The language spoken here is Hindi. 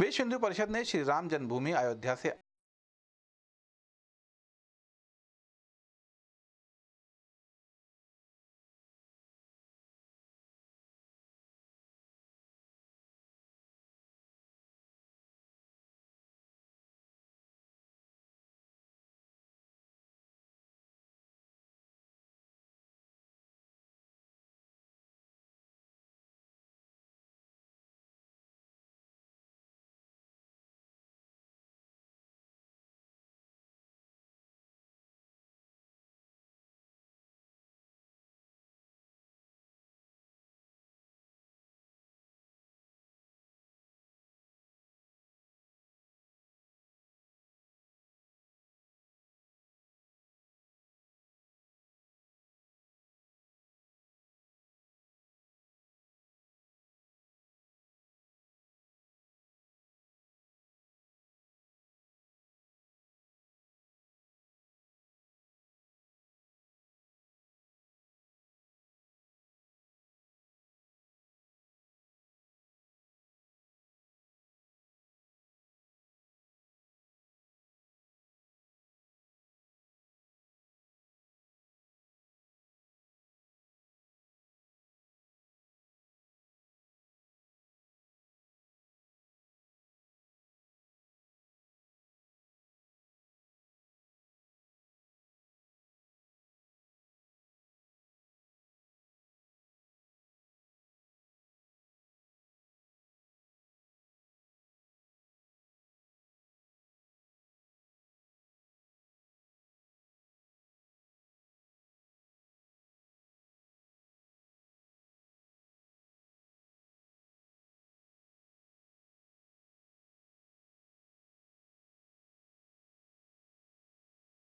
विश्व हिंदू परिषद ने श्री राम जन्मभूमि अयोध्या से